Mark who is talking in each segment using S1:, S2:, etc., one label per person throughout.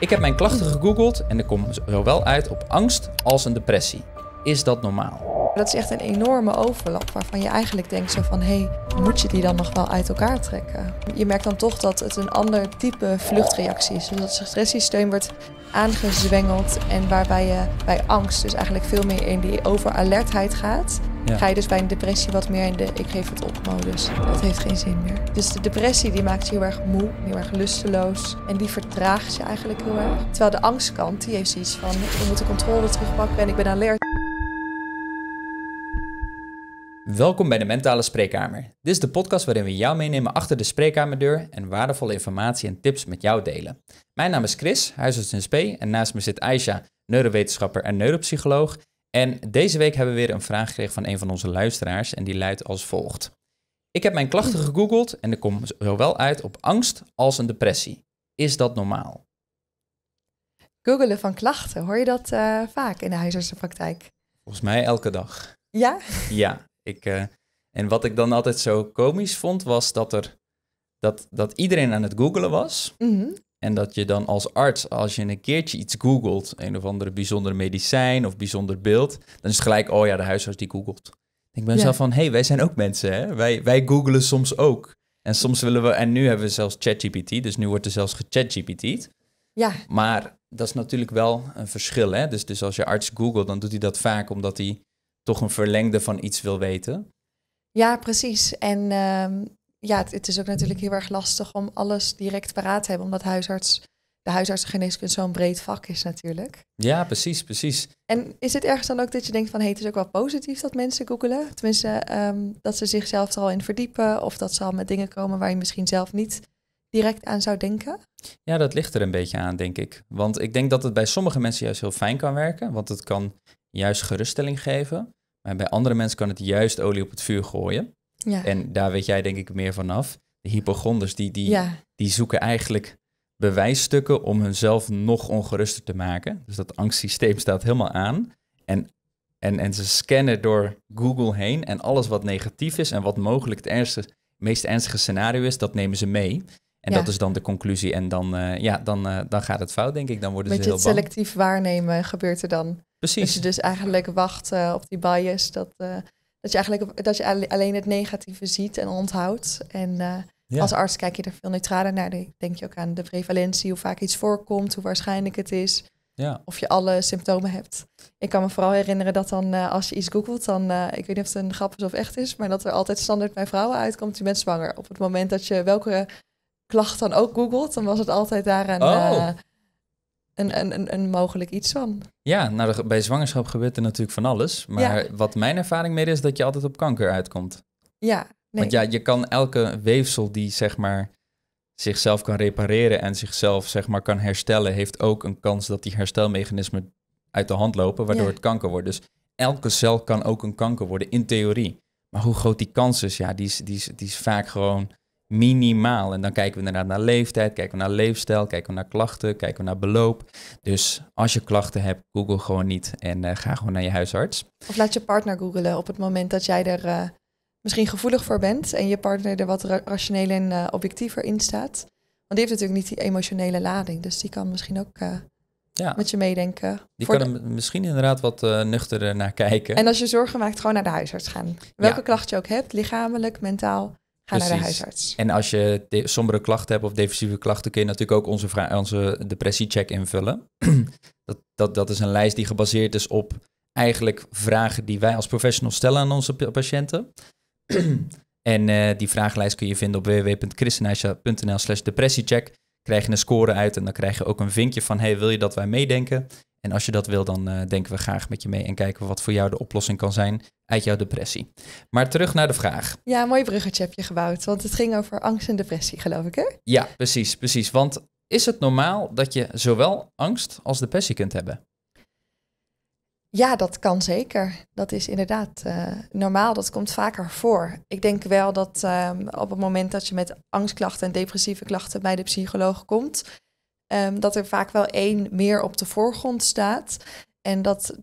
S1: Ik heb mijn klachten gegoogeld en ik kom zowel uit op angst als een depressie. Is dat normaal?
S2: Dat is echt een enorme overlap waarvan je eigenlijk denkt zo van... hé, hey, moet je die dan nog wel uit elkaar trekken? Je merkt dan toch dat het een ander type vluchtreactie is. Dus dat stresssysteem wordt aangezwengeld en waarbij je bij angst dus eigenlijk veel meer in die overalertheid gaat... ga je dus bij een depressie wat meer in de ik geef het op modus. Dat heeft geen zin meer. Dus de depressie die maakt je heel erg moe, heel erg lusteloos. En die vertraagt je eigenlijk heel erg. Terwijl de angstkant, die heeft zoiets van ik moet de controle terugpakken en ik ben alert.
S1: Welkom bij de Mentale Spreekkamer. Dit is de podcast waarin we jou meenemen achter de spreekkamerdeur en waardevolle informatie en tips met jou delen. Mijn naam is Chris, huisarts in SP en naast me zit Aisha, neurowetenschapper en neuropsycholoog. En deze week hebben we weer een vraag gekregen van een van onze luisteraars en die luidt als volgt. Ik heb mijn klachten gegoogeld en ik kom zowel uit op angst als een depressie. Is dat normaal?
S2: Googelen van klachten, hoor je dat eh, vaak in de huisartsenpraktijk?
S1: Volgens mij elke dag. Ja? Ja. Ik, eh, en wat ik dan altijd zo komisch vond, was dat, er, dat, dat iedereen aan het googelen was. Mhm. En dat je dan als arts, als je een keertje iets googelt, een of andere bijzonder medicijn of bijzonder beeld, dan is het gelijk, oh ja, de huisarts die googelt. Ik ben zelf van, hé, hey, wij zijn ook mensen, hè? Wij, wij googelen soms ook. En soms willen we, en nu hebben we zelfs ChatGPT, dus nu wordt er zelfs gechatGPT'd. Ja. Maar dat is natuurlijk wel een verschil, hè? Dus, dus als je arts googelt, dan doet hij dat vaak omdat hij toch een verlengde van iets wil weten.
S2: Ja, precies. En ehm, ja, het, is ook natuurlijk heel erg lastig om alles direct paraat te hebben, omdat huisarts, de huisartsengeneeskunde zo'n breed vak is natuurlijk.
S1: Ja, precies, precies.
S2: En is het ergens dan ook dat je denkt van, hey, het is ook wel positief dat mensen googelen? Tenminste, ehm, dat ze zichzelf er al in verdiepen of dat ze al met dingen komen waar je misschien zelf niet direct aan zou denken?
S1: Ja, dat ligt er een beetje aan, denk ik. Want ik denk dat het bij sommige mensen juist heel fijn kan werken, want het kan juist geruststelling geven bij andere mensen kan het juist olie op het vuur gooien. Ja. En daar weet jij denk ik meer vanaf. De hypochonders, die, die, die zoeken eigenlijk bewijsstukken om hunzelf nog ongeruster te maken. Dus dat angstsysteem staat helemaal aan. En, en, en ze scannen door Google heen. En alles wat negatief is en wat mogelijk het ernstige, meest ernstige scenario is, dat nemen ze mee. En dat is dan de conclusie. En dan, eh, ja, dan, eh, dan gaat het fout, denk ik. Dan worden ze heel bang. selectief
S2: waarnemen gebeurt er dan. Precies. Dus je dus eigenlijk wacht eh, op die bias. Dat, eh, dat, je eigenlijk, dat je alleen het negatieve ziet en onthoudt. En eh, als arts kijk je er veel neutraler naar. Dan denk je ook aan de prevalentie, hoe vaak iets voorkomt, hoe waarschijnlijk het is. Ja. Of je alle symptomen hebt. Ik kan me vooral herinneren dat dan als je iets googelt, dan, ik weet niet of het een grap is of echt is, maar dat er altijd standaard bij vrouwen uitkomt, je bent zwanger. Op het moment dat je welke klacht dan ook googelt, dan was het altijd daar een, oh een, mogelijk iets van.
S1: Ja, nou, bij zwangerschap gebeurt er natuurlijk van alles. Maar wat mijn ervaring mee is, dat je altijd op kanker uitkomt.
S2: Ja, Want
S1: ja, je kan elke weefsel die zeg maar zichzelf kan repareren en zichzelf zeg maar kan herstellen, heeft ook een kans dat die herstelmechanismen uit de hand lopen, waardoor het kanker wordt. Dus elke cel kan ook een kanker worden, in theorie. Maar hoe groot die kans is, ja, die is, die is, die is vaak gewoon minimaal. En dan kijken we inderdaad naar leeftijd, kijken we naar leefstijl, kijken we naar klachten, kijken we naar beloop. Dus als je klachten hebt, google gewoon niet en eh, ga gewoon naar je huisarts. Of
S2: laat je partner googelen op het moment dat jij er eh, misschien gevoelig voor bent en je partner er wat rationeel en eh, objectiever in staat. Want die heeft natuurlijk niet die emotionele lading, dus die kan misschien ook ja. met je meedenken. Die kan
S1: er misschien inderdaad wat uh, nuchterder naar kijken. En
S2: als je zorgen maakt, gewoon naar de huisarts gaan. Welke ja. klacht je ook hebt, lichamelijk, mentaal,
S1: en als je sombere klachten hebt of defensieve klachten, kun je natuurlijk ook onze, onze depressiecheck invullen. dat, dat, dat is een lijst die gebaseerd is op eigenlijk vragen die wij als professionals stellen aan onze patiënten. en eh, die vragenlijst kun je vinden op www.christenhuisja.nl slash depressiecheck. Krijg je een score uit en dan krijg je ook een vinkje van, hey, wil je dat wij meedenken? En als je dat wil, dan eh, denken we graag met je mee en kijken wat voor jou de oplossing kan zijn uit jouw depressie. Maar terug naar de vraag.
S2: Ja, mooi bruggetje heb je gebouwd, want het ging over angst en depressie, geloof ik, hè?
S1: Ja, precies, precies. Want is het normaal dat je zowel angst als depressie kunt hebben?
S2: Ja, dat kan zeker. Dat is inderdaad eh, normaal. Dat komt vaker voor. Ik denk wel dat ehm, op het moment dat je met angstklachten en depressieve klachten bij de psycholoog komt, Ehm, dat er vaak wel één meer op de voorgrond staat. En dat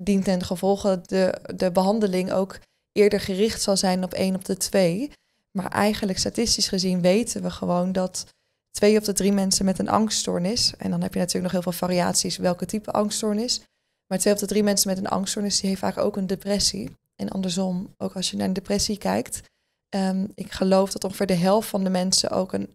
S2: dient ten, gevolge de, de behandeling ook eerder gericht zal zijn op één op de twee. Maar eigenlijk statistisch gezien weten we gewoon dat twee op de drie mensen met een angststoornis, en dan heb je natuurlijk nog heel veel variaties welke type angststoornis, maar twee op de drie mensen met een angststoornis die heeft vaak ook een depressie. En andersom, ook als je naar een depressie kijkt, ehm, ik geloof dat ongeveer de helft van de mensen ook een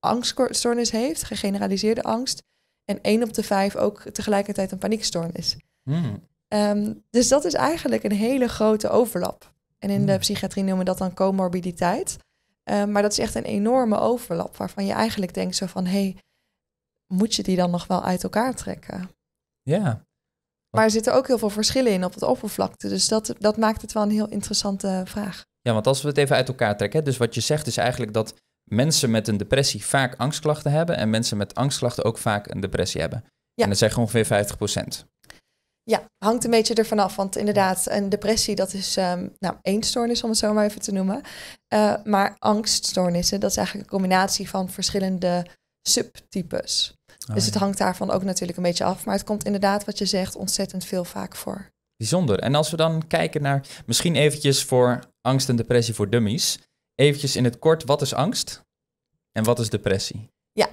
S2: angststoornis heeft, gegeneraliseerde angst. En één op de vijf ook tegelijkertijd een paniekstoornis. Hmm. Ehm, dus dat is eigenlijk een hele grote overlap. En in de hmm. psychiatrie noemen we dat dan comorbiditeit. Ehm, maar dat is echt een enorme overlap waarvan je eigenlijk denkt zo van... hé, hey, moet je die dan nog wel uit elkaar trekken? Ja. Maar er zitten ook heel veel verschillen in op het oppervlakte. Dus dat, dat maakt het wel een heel interessante vraag.
S1: Ja, want als we het even uit elkaar trekken... dus wat je zegt is eigenlijk dat mensen met een depressie vaak angstklachten hebben en mensen met angstklachten ook vaak een depressie hebben. Ja. En dat zijn ongeveer 50%.
S2: Ja, hangt een beetje ervan af. Want inderdaad, een depressie, dat is ehm, nou, één stoornis, om het zo maar even te noemen. Eh, maar angststoornissen, dat is eigenlijk een combinatie van verschillende subtypes. Ah, dus het hangt daarvan ook natuurlijk een beetje af. Maar het komt inderdaad, wat je zegt, ontzettend veel vaak voor.
S1: Bijzonder. En als we dan kijken naar, misschien eventjes voor angst en depressie voor dummies eventjes in het kort, wat is angst en wat is depressie?
S2: Ja,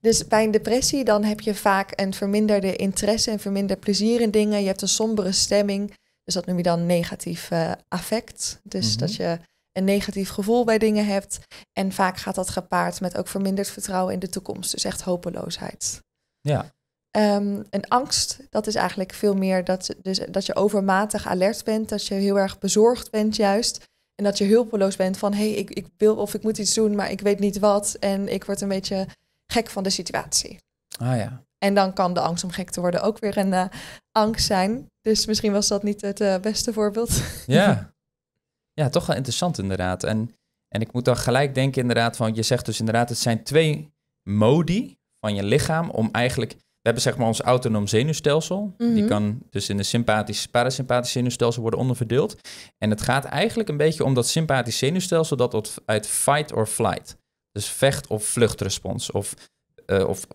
S2: dus bij een depressie dan heb je vaak een verminderde interesse en verminderd plezier in dingen. Je hebt een sombere stemming, dus dat noem je dan negatief eh, affect. Dus mhm. dat je een negatief gevoel bij dingen hebt. En vaak gaat dat gepaard met ook verminderd vertrouwen in de toekomst, dus echt hopeloosheid. Ja. Um, een angst, dat is eigenlijk veel meer dat, dus, dat je overmatig alert bent, dat je heel erg bezorgd bent juist. En dat je hulpeloos bent van hé, hey, ik, ik wil of ik moet iets doen, maar ik weet niet wat. En ik word een beetje gek van de situatie. Ah ja. En dan kan de angst om gek te worden ook weer een eh, angst zijn. Dus misschien was dat niet het eh, beste voorbeeld.
S1: Ja. ja, toch wel interessant inderdaad. En, en ik moet dan gelijk denken inderdaad van, je zegt dus inderdaad, het zijn twee modi van je lichaam om eigenlijk we hebben zeg maar ons autonoom zenuwstelsel. Die mhm. kan dus in een sympathisch, parasympathisch zenuwstelsel worden onderverdeeld. En het gaat eigenlijk een beetje om dat sympathisch zenuwstelsel dat uit fight or flight. Dus vecht- of vluchtrespons. Eh, of,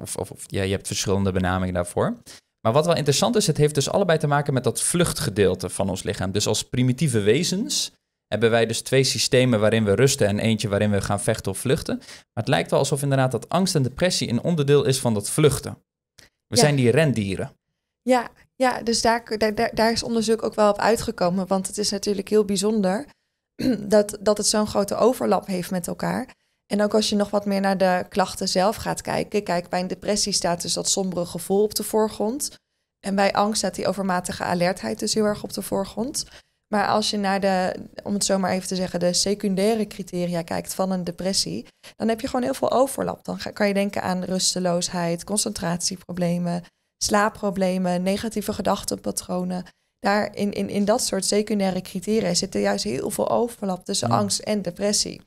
S1: of, of, of, ja, je hebt verschillende benamingen daarvoor. Maar wat wel interessant is, het heeft dus allebei te maken met dat vluchtgedeelte van ons lichaam. Dus als primitieve wezens hebben wij dus twee systemen waarin we rusten en eentje waarin we gaan vechten of vluchten. Maar het lijkt wel alsof inderdaad dat angst en depressie een onderdeel is van dat vluchten. We zijn die rendieren.
S2: Ja, ja dus daar, daar, daar is onderzoek ook wel op uitgekomen. Want het is natuurlijk heel bijzonder dat, dat het zo'n grote overlap heeft met elkaar. En ook als je nog wat meer naar de klachten zelf gaat kijken. Kijk, bij een depressie staat dus dat sombere gevoel op de voorgrond. En bij angst staat die overmatige alertheid dus heel erg op de voorgrond. Maar als je naar de, om het zo maar even te zeggen, de secundaire criteria kijkt van een depressie, dan heb je gewoon heel veel overlap. Dan kan je denken aan rusteloosheid, concentratieproblemen, slaapproblemen, negatieve gedachtenpatronen. Daar in, in, in dat soort secundaire criteria zit er juist heel veel overlap tussen angst en depressie.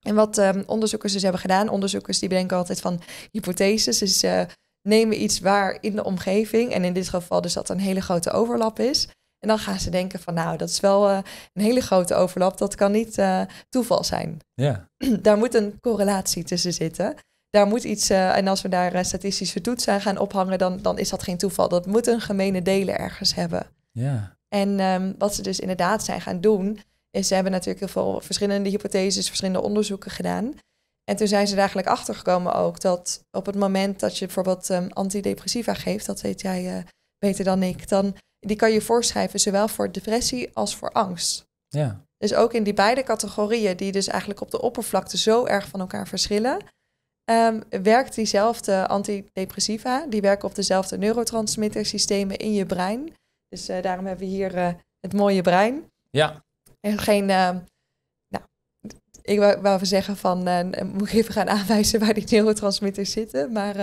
S2: En wat ehm, onderzoekers dus hebben gedaan, onderzoekers die bedenken altijd van hypotheses, is eh, nemen iets waar in de omgeving, en in dit geval dus dat een hele grote overlap is. En dan gaan ze denken van nou, dat is wel eh, een hele grote overlap. Dat kan niet eh, toeval zijn. Ja. Daar moet een correlatie tussen zitten. Daar moet iets, eh, en als we daar statistische toetsen aan gaan ophangen, dan, dan is dat geen toeval. Dat moet een gemene delen ergens hebben. Ja. En ehm, wat ze dus inderdaad zijn gaan doen, is ze hebben natuurlijk heel veel verschillende hypotheses, verschillende onderzoeken gedaan. En toen zijn ze er eigenlijk achter gekomen ook dat op het moment dat je bijvoorbeeld um, antidepressiva geeft, dat weet jij beter dan ik, dan die kan je voorschrijven, zowel voor depressie als voor angst. Ja. Dus ook in die beide categorieën, die dus eigenlijk op de oppervlakte zo erg van elkaar verschillen, um, werkt diezelfde antidepressiva. Die werken op dezelfde neurotransmittersystemen in je brein. Dus eh, daarom hebben we hier eh, het mooie brein. Ja. En geen, eh, nou, ik wou, even zeggen van, moet ik even gaan aanwijzen waar die neurotransmitters zitten, maar...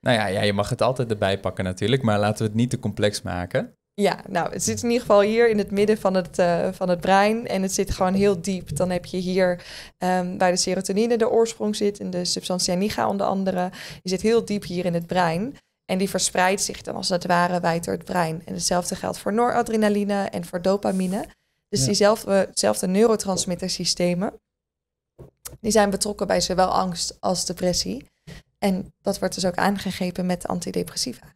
S1: nou ja, ja, je mag het altijd erbij pakken natuurlijk, maar laten we het niet te complex maken.
S2: Ja, nou, het zit in ieder geval hier in het midden van het, eh, van het brein. En het zit gewoon heel diep. Dan heb je hier um, waar de serotonine de oorsprong zit. En de substantia nigra onder andere. Die zit heel diep hier in het brein. En die verspreidt zich dan als het ware wijd door het brein. En hetzelfde geldt voor noradrenaline en voor dopamine. Dus diezelfde, neurotransmittersystemen. Die zijn betrokken bij zowel angst als depressie. En dat wordt dus ook aangegeven met antidepressiva.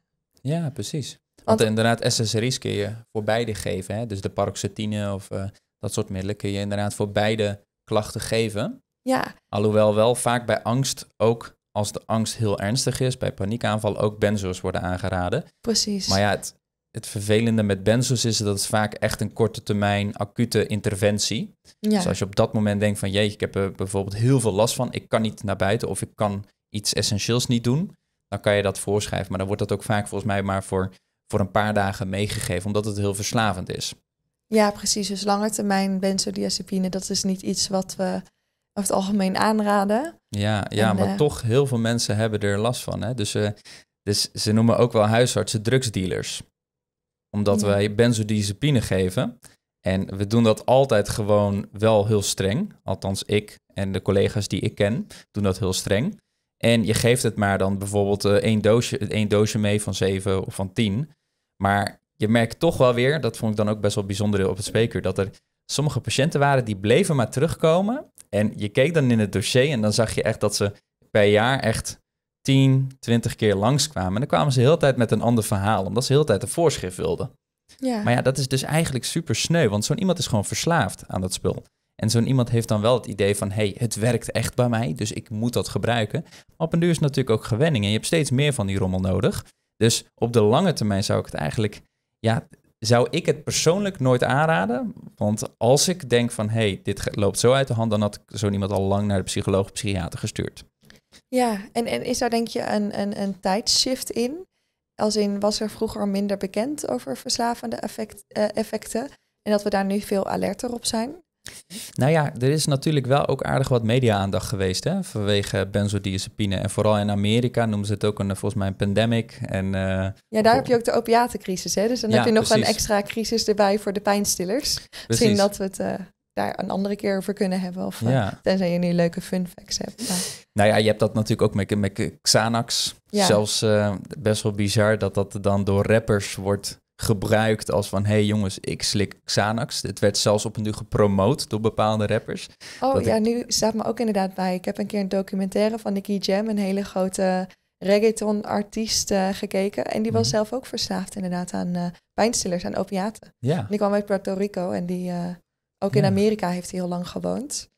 S1: Ja, precies. Want, eh, inderdaad, SSRI's kun je voor beide geven. Hè? Dus de paroxetine of eh, dat soort middelen kun je inderdaad voor beide klachten geven. Ja. Alhoewel wel vaak bij angst ook, als de angst heel ernstig is, bij paniekaanval ook benzo's worden aangeraden. Precies. Maar ja, het, het vervelende met benzo's is dat het vaak echt een korte termijn acute interventie. Ja. Dus als je op dat moment denkt van, jeetje, ik heb er bijvoorbeeld heel veel last van, ik kan niet naar buiten of ik kan iets essentieels niet doen, dan kan je dat voorschrijven. Maar dan wordt dat ook vaak volgens mij maar voor voor een paar dagen meegegeven, omdat het heel verslavend is.
S2: Ja, precies. Dus lange termijn benzodiazepine, dat is niet iets wat we over het algemeen aanraden.
S1: Ja, ja maar eh, toch heel veel mensen hebben er last van. Hè? Dus, eh, dus ze noemen ook wel huisartsen drugsdealers. Omdat wij benzodiazepine geven. En we doen dat altijd gewoon wel heel streng. Althans, ik en de collega's die ik ken doen dat heel streng. En je geeft het maar dan bijvoorbeeld eh, één, doosje, één doosje mee van zeven of van tien, Maar je merkt toch wel weer, dat vond ik dan ook best wel bijzonder op het spreker, dat er sommige patiënten waren die bleven maar terugkomen. En je keek dan in het dossier en dan zag je echt dat ze per jaar echt 10, 20 keer langskwamen. En dan kwamen ze de hele tijd met een ander verhaal, omdat ze de hele tijd een voorschrift wilden. Ja. Maar ja, dat is dus eigenlijk super sneu, want zo'n iemand is gewoon verslaafd aan dat spul. En zo'n iemand heeft dan wel het idee van, hey, het werkt echt bij mij, dus ik moet dat gebruiken. Maar op een duur is natuurlijk ook gewenning en je hebt steeds meer van die rommel nodig. Dus op de lange termijn zou ik het eigenlijk, ja, zou ik het persoonlijk nooit aanraden. Want als ik denk van, hey, dit loopt zo uit de hand, dan had ik zo'n iemand al lang naar de psycholoog of psychiater gestuurd.
S2: Ja, en, en is daar denk je een, een, een tijdshift in? Als in, was er vroeger minder bekend over verslavende effect, eh, effecten? En dat we daar nu veel alerter op zijn?
S1: Nou ja, er is natuurlijk wel ook aardig wat media-aandacht geweest hè, vanwege benzodiazepine. En vooral in Amerika noemen ze het ook een, eh, volgens mij een pandemic. En, eh, ja, daar heb
S2: je ook de opiatencrisis. Hè? Dus dan heb je nog een extra crisis erbij voor de pijnstillers. Misschien dat we het eh, daar een andere keer over kunnen hebben. Of, ja. uh, tenzij je nu leuke fun facts hebt.
S1: Nou ja, je hebt dat natuurlijk ook met, met Xanax. Ja. Zelfs best wel bizar dat dat dan door rappers wordt gebruikt als van... hé hey jongens, ik slik Xanax. Het werd zelfs op een duur gepromoot door bepaalde rappers. Oh ja,
S2: nu staat me ook inderdaad bij. Ik heb een keer een documentaire van Nicky Jam... een hele grote reggaeton-artiest eh, gekeken. En die was mhm. zelf ook verslaafd inderdaad aan eh, pijnstillers, en opiaten. Ja. die kwam uit Puerto Rico en die... Eh, ook in Amerika heeft hij heel lang gewoond.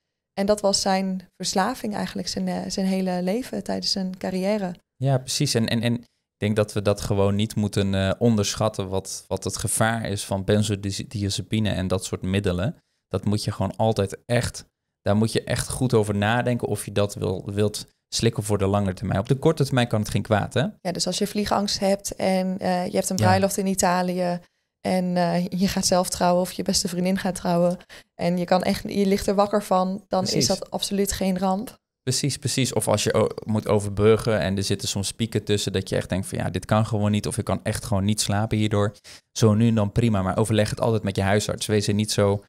S2: En dat was zijn verslaving eigenlijk, zijn, zijn hele leven tijdens zijn carrière.
S1: Ja, precies. En, en, en ik denk dat we dat gewoon niet moeten eh, onderschatten, wat, wat het gevaar is van benzodiazepine en dat soort middelen. Dat moet je gewoon altijd echt, daar moet je echt goed over nadenken of je dat wil, wilt slikken voor de lange termijn. Op de korte termijn kan het geen kwaad, hè?
S2: Ja, dus als je vliegangst hebt en eh, je hebt een bruiloft in Italië en eh, je gaat zelf trouwen of je beste vriendin gaat trouwen en je, kan echt, je ligt er wakker van, dan is dat absoluut geen ramp.
S1: Precies, precies. Of als je moet overbruggen en er zitten soms pieken tussen dat je echt denkt van ja, dit kan gewoon niet of ik kan echt gewoon niet slapen hierdoor. Zo nu en dan prima, maar overleg het altijd met je huisarts. Wees er niet zo,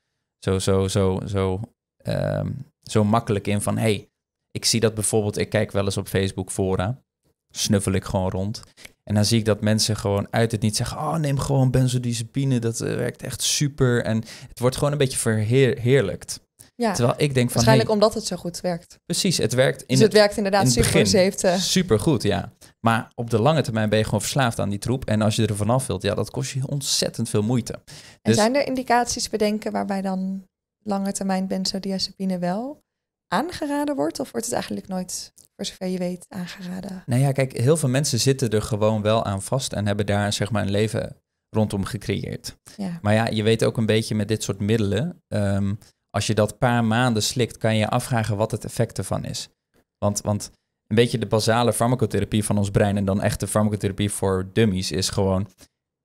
S1: zo, zo, zo, zo, ehm, zo makkelijk in van hey, ik zie dat bijvoorbeeld, ik kijk wel eens op Facebook fora, snuffel ik gewoon rond. En dan zie ik dat mensen gewoon uit het niet zeggen, oh neem gewoon benzodiazepine, dat eh, werkt echt super. En het wordt gewoon een beetje verheerlijkt. Terwijl ik denk van... Waarschijnlijk
S2: omdat het zo goed werkt.
S1: Precies, het werkt... In dus het, het werkt inderdaad super. Eh. goed, ja. Maar op de lange termijn ben je gewoon verslaafd aan die troep. En als je er vanaf wilt, ja, dat kost je ontzettend veel moeite. En dus- zijn
S2: er indicaties bedenken waarbij dan lange termijn benzodiazepine wel aangeraden wordt? Of wordt het eigenlijk nooit, voor zover je weet, aangeraden?
S1: Nou ja, kijk, heel veel mensen zitten er gewoon wel aan vast en hebben daar zeg maar een leven rondom gecreëerd. Ja. Maar ja, je weet ook een beetje met dit soort middelen... Ehm, als je dat paar maanden slikt, kan je je afvragen wat het effect ervan is. Want, want een beetje de basale farmacotherapie van ons brein en dan echte farmacotherapie voor dummies is gewoon,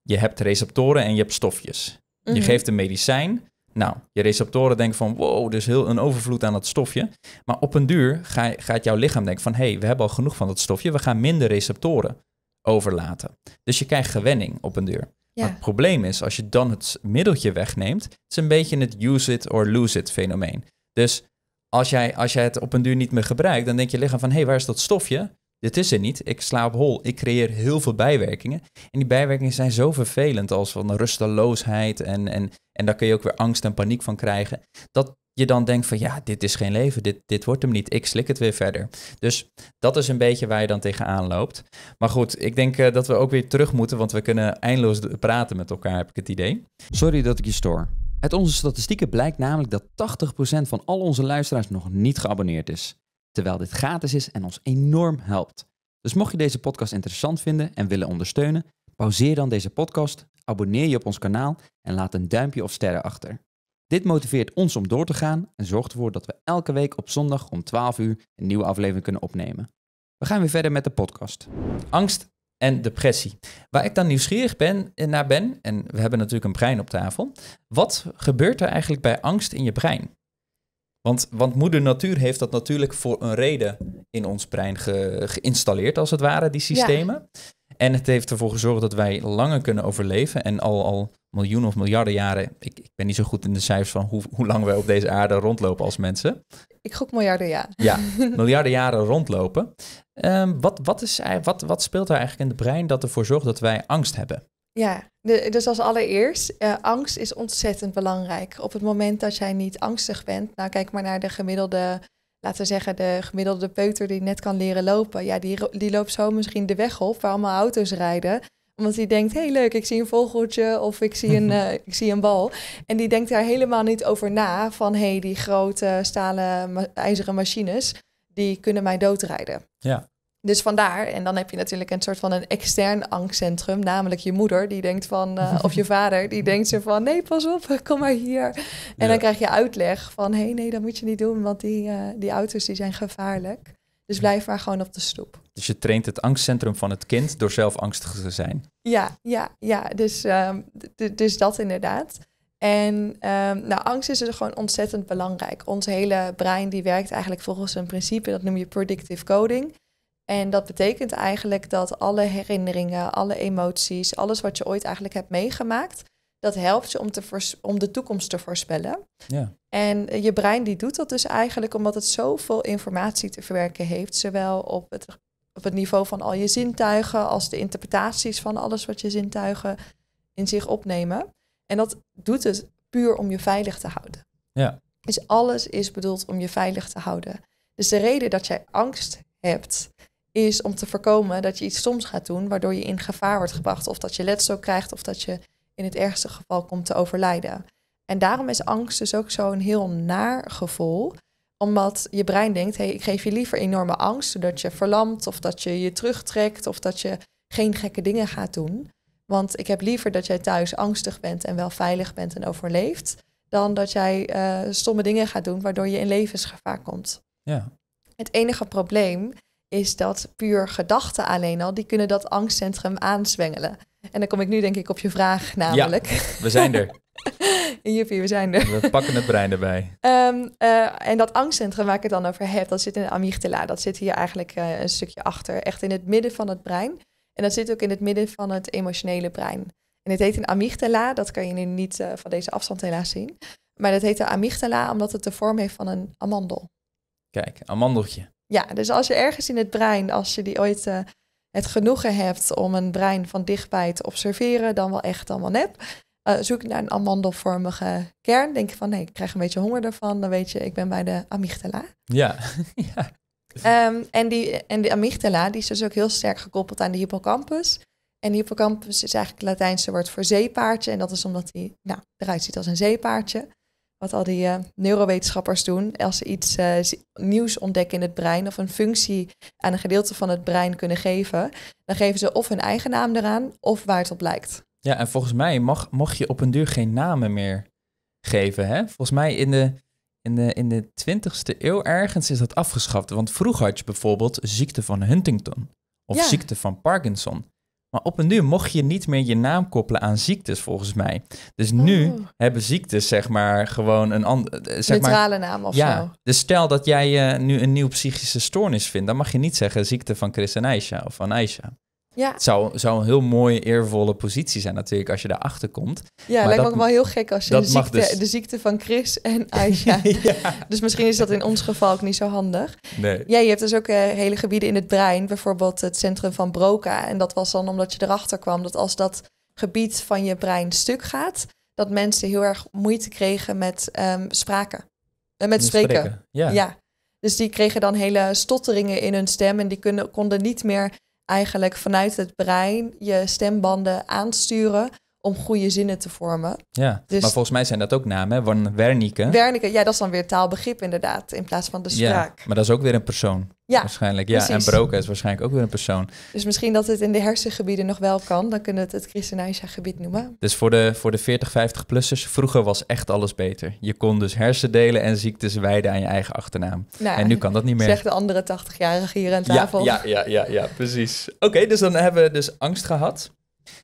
S1: je hebt receptoren en je hebt stofjes. Je mhm. geeft een medicijn. Nou, je receptoren denken van, wow, dus heel een overvloed aan dat stofje. Maar op een duur ga, gaat jouw lichaam denken van, hé, hey, we hebben al genoeg van dat stofje, we gaan minder receptoren overlaten. Dus je krijgt gewenning op een duur het probleem is, als je dan het middeltje wegneemt, het is een beetje het use it or lose it fenomeen. Dus als jij, als jij het op een duur niet meer gebruikt, dan denk je liggen van, hé, hey, waar is dat stofje? Dit is er niet. Ik slaap hol. Ik creëer heel veel bijwerkingen. En die bijwerkingen zijn zo vervelend als van rusteloosheid en, en, en daar kun je ook weer angst en paniek van krijgen. Dat je dan denkt van ja, dit is geen leven, dit, dit wordt hem niet, ik slik het weer verder. Dus dat is een beetje waar je dan tegenaan loopt. Maar goed, ik denk eh, dat we ook weer terug moeten, want we kunnen eindeloos praten met elkaar, heb ik het idee. Sorry dat ik je stoor. Uit onze statistieken blijkt namelijk dat 80% van al onze luisteraars nog niet geabonneerd is. Terwijl dit gratis is en ons enorm helpt. Dus mocht je deze podcast interessant vinden en willen ondersteunen, pauzeer dan deze podcast, abonneer je op ons kanaal en laat een duimpje of sterren achter. Dit motiveert ons om door te gaan en zorgt ervoor dat we elke week op zondag om 12 uur een nieuwe aflevering kunnen opnemen. We gaan weer verder met de podcast. Angst en depressie. Waar ik dan nieuwsgierig ben, eh, naar ben, en we hebben natuurlijk een brein op tafel. Wat gebeurt er eigenlijk bij angst in je brein? Want, want moeder natuur heeft dat natuurlijk voor een reden in ons brein geïnstalleerd, als het ware, die systemen. En het heeft ervoor gezorgd dat wij langer kunnen overleven en al, al miljoenen of miljarden jaren. Ik, ik, ben niet zo goed in de cijfers van hoe, hoe lang we op deze aarde rondlopen als mensen.
S2: Ik gok miljarden jaar. Ja,
S1: miljarden jaren rondlopen. Ehm, wat, wat, is, wat, wat speelt er eigenlijk in het brein dat ervoor zorgt dat wij angst hebben?
S2: Ja, dus als allereerst, eh, angst is ontzettend belangrijk. Op het moment dat jij niet angstig bent, nou kijk maar naar de gemiddelde, laten we zeggen, de gemiddelde peuter die net kan leren lopen. Ja, die, die loopt zo misschien de weg op waar allemaal auto's rijden omdat hij denkt, hey, leuk, ik zie een vogeltje of ik zie een, eh, ik zie een bal. En die denkt daar helemaal niet over na van, hey, die grote stalen ijzeren machines, die kunnen mij doodrijden. Ja. Dus vandaar, en dan heb je natuurlijk een soort van een extern angstcentrum, namelijk je moeder, die denkt van, eh, of je vader, die denkt ze van, nee, pas op, kom maar hier. En dan krijg je uitleg van, hé, hey, nee, dat moet je niet doen, want die, eh, die auto's die zijn gevaarlijk. Dus blijf maar gewoon op de stoep.
S1: Dus je traint het angstcentrum van het kind door zelf angstig te zijn.
S2: Ja, ja, ja. Dus, ehm, dus dat inderdaad. En ehm, nou, angst is er dus gewoon ontzettend belangrijk. Ons hele brein die werkt eigenlijk volgens een principe, dat noem je predictive coding. En dat betekent eigenlijk dat alle herinneringen, alle emoties, alles wat je ooit eigenlijk hebt meegemaakt, dat helpt je om, te om de toekomst te voorspellen. Ja. En eh, je brein die doet dat dus eigenlijk omdat het zoveel informatie te verwerken heeft, zowel op het, op het niveau van al je zintuigen als de interpretaties van alles wat je zintuigen in zich opnemen. En dat doet het puur om je veilig te houden. Ja. Dus alles is bedoeld om je veilig te houden. Dus de reden dat jij angst hebt, is om te voorkomen dat je iets soms gaat doen waardoor je in gevaar wordt gebracht. Of dat je letsel krijgt of dat je in het ergste geval komt te overlijden. En daarom is angst dus ook zo'n heel naar gevoel. Omdat je brein denkt, hey, ik geef je liever enorme angst, zodat je verlamt of dat je je terugtrekt of dat je geen gekke dingen gaat doen. Want ik heb liever dat jij thuis angstig bent en wel veilig bent en overleeft, dan dat jij uh, stomme dingen gaat doen waardoor je in levensgevaar komt. Ja. Het enige probleem is dat puur gedachten alleen al, die kunnen dat angstcentrum aanzwengelen. En dan kom ik nu denk ik op je vraag namelijk. Ja, we zijn er. Juppie, we zijn er. We pakken het brein erbij. Ehm, eh, en dat angstcentrum waar ik het dan over heb, dat zit in de amygdala. Dat zit hier eigenlijk eh, een stukje achter, echt in het midden van het brein. En dat zit ook in het midden van het emotionele brein. En het heet een amygdala, dat kan je nu niet eh, van deze afstand helaas zien. Maar dat heet de amygdala omdat het de vorm heeft van een amandel.
S1: Kijk, amandeltje.
S2: Ja, dus als je ergens in het brein, als je die ooit het genoegen hebt om een brein van dichtbij te observeren, dan wel echt, allemaal nep. Uh, zoek naar een amandelvormige kern. Denk van, nee, ik krijg een beetje honger ervan. Dan weet je, ik ben bij de amygdala.
S1: Ja. ja.
S2: Ehm, en, die, en de amygdala die is dus ook heel sterk gekoppeld aan de hippocampus. En hippocampus is eigenlijk het Latijnse woord voor zeepaardje. En dat is omdat hij nou, eruit ziet als een zeepaardje wat al die eh, neurowetenschappers doen. Als ze iets eh, nieuws ontdekken in het brein of een functie aan een gedeelte van het brein kunnen geven, dan geven ze of hun eigen naam eraan of waar het op lijkt.
S1: Ja, en volgens mij mag, mocht je op een duur geen namen meer geven. Hè? Volgens mij in de, in, de, in de 20ste eeuw ergens is dat afgeschaft. Want vroeger had je bijvoorbeeld ziekte van Huntington of ziekte van Parkinson. Maar op een duur mocht je niet meer je naam koppelen aan ziektes, volgens mij. Dus nu oh. hebben ziektes, zeg maar, gewoon een andere. Eh, Neutrale naam of ja. Dus stel dat jij eh, nu een nieuw psychische stoornis vindt, dan mag je niet zeggen ziekte van Chris en Aisha of van Aisha. Ja. Het zou, zou een heel mooie, eervolle positie zijn natuurlijk als je daarachter komt. Ja, maar lijkt dat, me ook wel heel gek als je de ziekte, dus. de
S2: ziekte van Chris en Aisha... Dus misschien is dat in ons geval ook niet zo handig. Nee. Ja, je hebt dus ook eh, hele gebieden in het brein. Bijvoorbeeld het centrum van Broca. En dat was dan omdat je erachter kwam dat als dat gebied van je brein stuk gaat... dat mensen heel erg moeite kregen met um, spraken. Eh, met spreken. ja. ja. Dus die kregen dan hele stotteringen in hun stem en die kunnen, konden niet meer eigenlijk vanuit het brein je stembanden aansturen om goede zinnen te vormen.
S1: Ja, dus maar volgens mij zijn dat ook namen, van Wernicke.
S2: Wernicke, ja, dat is dan weer taalbegrip inderdaad, in plaats van de spraak.
S1: Ja, maar dat is ook weer een persoon. Ja, waarschijnlijk. Ja, en Broca is waarschijnlijk ook weer een persoon.
S2: Dus misschien dat het in de hersengebieden nog wel kan. Dan kunnen we het het Christenaisha-gebied noemen.
S1: Dus voor de, voor de 40, 50-plussers, vroeger was echt alles beter. Je kon dus hersendelen en ziektes wijden aan je eigen achternaam. Nou, en nu kan dat niet meer. Zegt de
S2: andere 80-jarige hier aan tafel. Ja,
S1: ja, ja, ja, precies. Oké, dus dan hebben we dus angst gehad.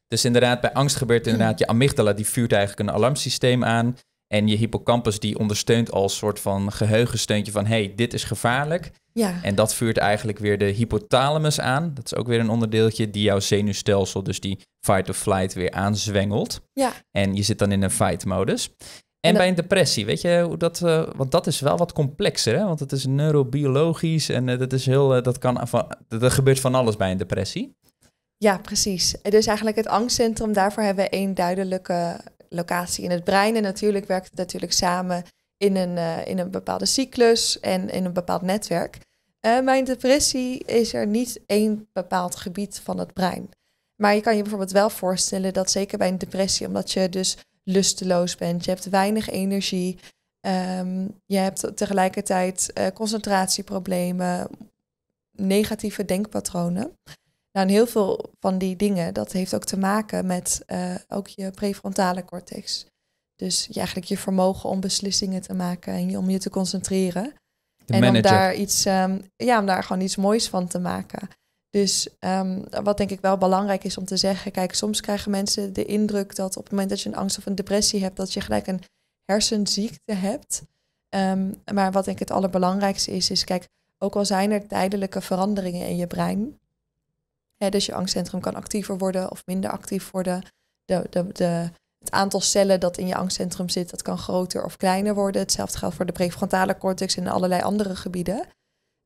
S1: Dus inderdaad, bij angst gebeurt hmm. inderdaad, je amygdala die vuurt eigenlijk een alarmsysteem aan. En je hippocampus die ondersteunt als soort van geheugensteuntje van hey, dit is gevaarlijk. Ja. En dat vuurt eigenlijk weer de hypothalamus aan. Dat is ook weer een onderdeeltje die jouw zenuwstelsel, dus die fight of flight, weer aanzwengelt. Ja. En je zit dan in een fight modus. En, bij een depressie, weet je hoe dat. Eh, want dat is wel wat complexer, Want het is neurobiologisch en eh, dat is heel. Eh, dat kan. Van, gebeurt van alles bij een depressie.
S2: Ja, precies. Dus eigenlijk het angstcentrum, daarvoor hebben we één duidelijke locatie in het brein. En natuurlijk werkt het natuurlijk samen in een, eh, in een bepaalde cyclus en in een bepaald netwerk. Uh, eh, maar in depressie is er niet één bepaald gebied van het brein. Maar je kan je bijvoorbeeld wel voorstellen dat zeker bij een depressie, omdat je dus lusteloos bent, je hebt weinig energie, ehm, je hebt tegelijkertijd eh, concentratieproblemen, negatieve denkpatronen. Nou, en heel veel van die dingen, dat heeft ook te maken met eh, ook je prefrontale cortex. Dus je, eigenlijk je vermogen om beslissingen te maken en om je te concentreren. en om daar iets, ehm, ja, om daar gewoon iets moois van te maken. Dus ehm, wat denk ik wel belangrijk is om te zeggen, kijk, soms krijgen mensen de indruk dat op het moment dat je een angst of een depressie hebt, dat je gelijk een hersenziekte hebt. Ehm, maar wat denk ik het allerbelangrijkste is, is kijk, ook al zijn er tijdelijke veranderingen in je brein, dus je angstcentrum kan actiever worden of minder actief worden. De, de, de, het aantal cellen dat in je angstcentrum zit, dat kan groter of kleiner worden. Hetzelfde geldt voor de prefrontale cortex en allerlei andere gebieden.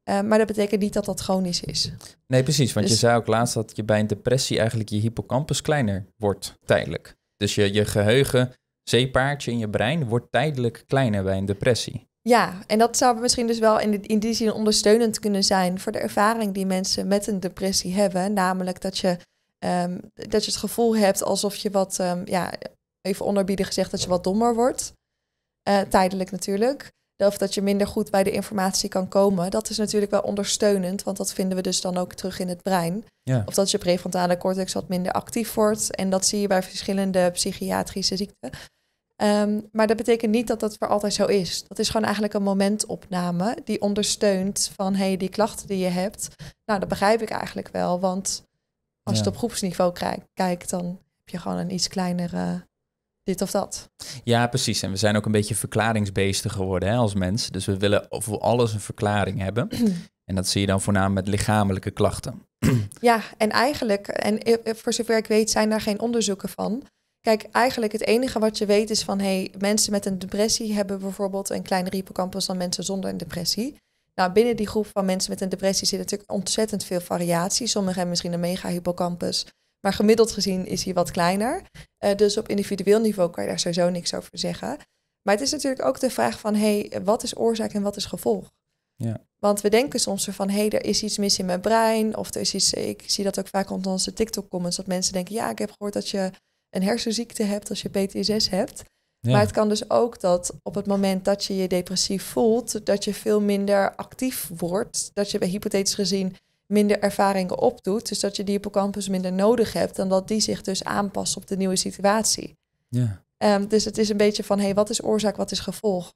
S2: Eh, maar dat betekent niet dat dat chronisch is.
S1: Nee, precies. Want je dus- zei ook laatst dat je bij een depressie eigenlijk je hippocampus kleiner wordt tijdelijk. Dus je, je geheugen, zeepaardje in je brein, wordt tijdelijk kleiner bij een depressie.
S2: Ja, en dat zou misschien dus wel in, in die zin ondersteunend kunnen zijn voor de ervaring die mensen met een depressie hebben. Namelijk dat je, ehm, dat je het gevoel hebt alsof je wat, ehm, ja, even onderbiedig gezegd, dat je wat dommer wordt. Eh, tijdelijk natuurlijk. Of dat je minder goed bij de informatie kan komen. Dat is natuurlijk wel ondersteunend, want dat vinden we dus dan ook terug in het brein. Ja. Of dat je prefrontale cortex wat minder actief wordt. En dat zie je bij verschillende psychiatrische ziekten. Ehm, maar dat betekent niet dat dat voor altijd zo is. Dat is gewoon eigenlijk een momentopname die ondersteunt van hey, die klachten die je hebt. Nou, dat begrijp ik eigenlijk wel, want als je het op groepsniveau kijkt, dan heb je gewoon een iets kleinere dit of dat.
S1: Ja, precies. En we zijn ook een beetje verklaringsbeesten geworden hè, als mens. Dus we willen voor alles een verklaring hebben. en dat zie je dan voornamelijk met lichamelijke klachten.
S2: ja, en eigenlijk, en voor zover ik weet, zijn daar geen onderzoeken van. Kijk, eigenlijk het enige wat je weet is van hey, mensen met een depressie hebben bijvoorbeeld een kleinere hippocampus dan mensen zonder een depressie. Nou, binnen die groep van mensen met een depressie zit natuurlijk ontzettend veel variatie. Sommigen hebben misschien een mega hippocampus, maar gemiddeld gezien is hij wat kleiner. Eh, dus op individueel niveau kan je daar sowieso niks over zeggen. Maar het is natuurlijk ook de vraag van hey, wat is oorzaak en wat is gevolg? Ja. Want we denken soms van hé, hey, er is iets mis in mijn brein. Of er is iets, ik zie dat ook vaak onder onze TikTok-comments, dat mensen denken, ja, ik heb gehoord dat je een hersenziekte hebt, als je PTSS hebt. Maar het kan dus ook dat op het moment dat je je depressief voelt, dat je veel minder actief wordt. Dat je bij hypothetisch gezien minder ervaringen opdoet. Dus dat je die hippocampus minder nodig hebt dan dat die zich dus aanpast op de nieuwe situatie. Ja. Ehm, dus het is een beetje van, hé, hey, wat is oorzaak, wat is gevolg?